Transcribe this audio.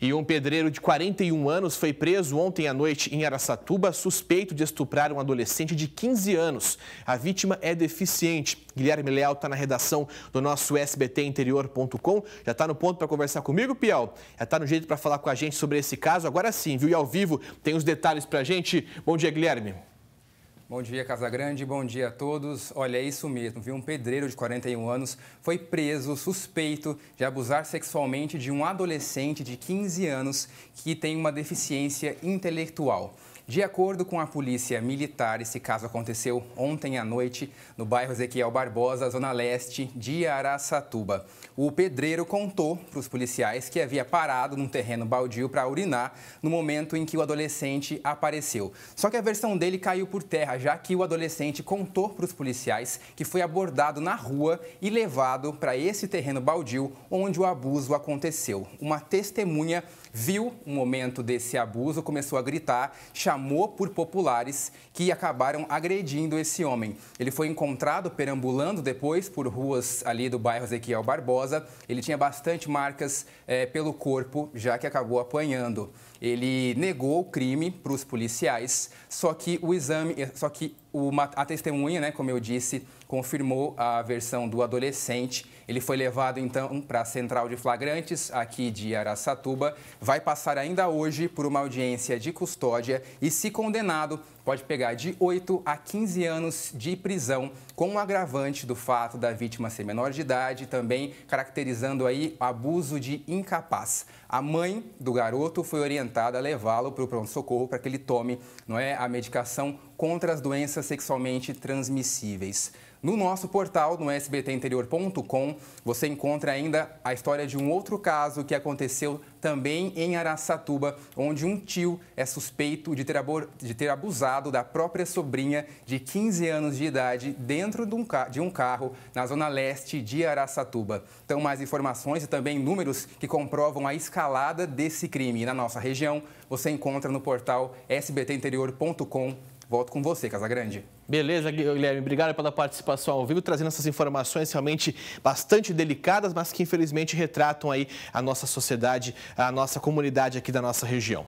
E um pedreiro de 41 anos foi preso ontem à noite em Araçatuba, suspeito de estuprar um adolescente de 15 anos. A vítima é deficiente. Guilherme Leal está na redação do nosso sbtinterior.com. Já está no ponto para conversar comigo, Piau? Já está no jeito para falar com a gente sobre esse caso. Agora sim, viu? E ao vivo tem os detalhes para a gente. Bom dia, Guilherme. Bom dia, Casagrande. Bom dia a todos. Olha, é isso mesmo, viu? Um pedreiro de 41 anos foi preso suspeito de abusar sexualmente de um adolescente de 15 anos que tem uma deficiência intelectual. De acordo com a polícia militar, esse caso aconteceu ontem à noite no bairro Ezequiel Barbosa, zona leste de Araçatuba. O pedreiro contou para os policiais que havia parado num terreno baldio para urinar no momento em que o adolescente apareceu. Só que a versão dele caiu por terra, já que o adolescente contou para os policiais que foi abordado na rua e levado para esse terreno baldio onde o abuso aconteceu. Uma testemunha viu o momento desse abuso, começou a gritar, chamou por populares que acabaram agredindo esse homem. Ele foi encontrado perambulando depois por ruas ali do bairro Ezequiel Barbosa. Ele tinha bastante marcas é, pelo corpo, já que acabou apanhando. Ele negou o crime para os policiais, só que o exame, eh, só que uma, a testemunha, né, como eu disse, confirmou a versão do adolescente. Ele foi levado então para a central de flagrantes aqui de Araçatuba, vai passar ainda hoje por uma audiência de custódia e, se condenado, pode pegar de 8 a 15 anos de prisão, com o um agravante do fato da vítima ser menor de idade, também caracterizando aí abuso de incapaz. A mãe do garoto foi orientada a levá-lo para o pronto-socorro para que ele tome não é, a medicação contra as doenças sexualmente transmissíveis. No nosso portal, no sbtinterior.com, você encontra ainda a história de um outro caso que aconteceu também em Araçatuba, onde um tio é suspeito de ter, de ter abusado da própria sobrinha de 15 anos de idade dentro de um, ca de um carro na zona leste de Araçatuba. Então, mais informações e também números que comprovam a escalada desse crime na nossa região, você encontra no portal sbtinterior.com. Volto com você, Casagrande. Beleza, Guilherme. Obrigado pela participação ao vivo, trazendo essas informações realmente bastante delicadas, mas que infelizmente retratam aí a nossa sociedade, a nossa comunidade aqui da nossa região.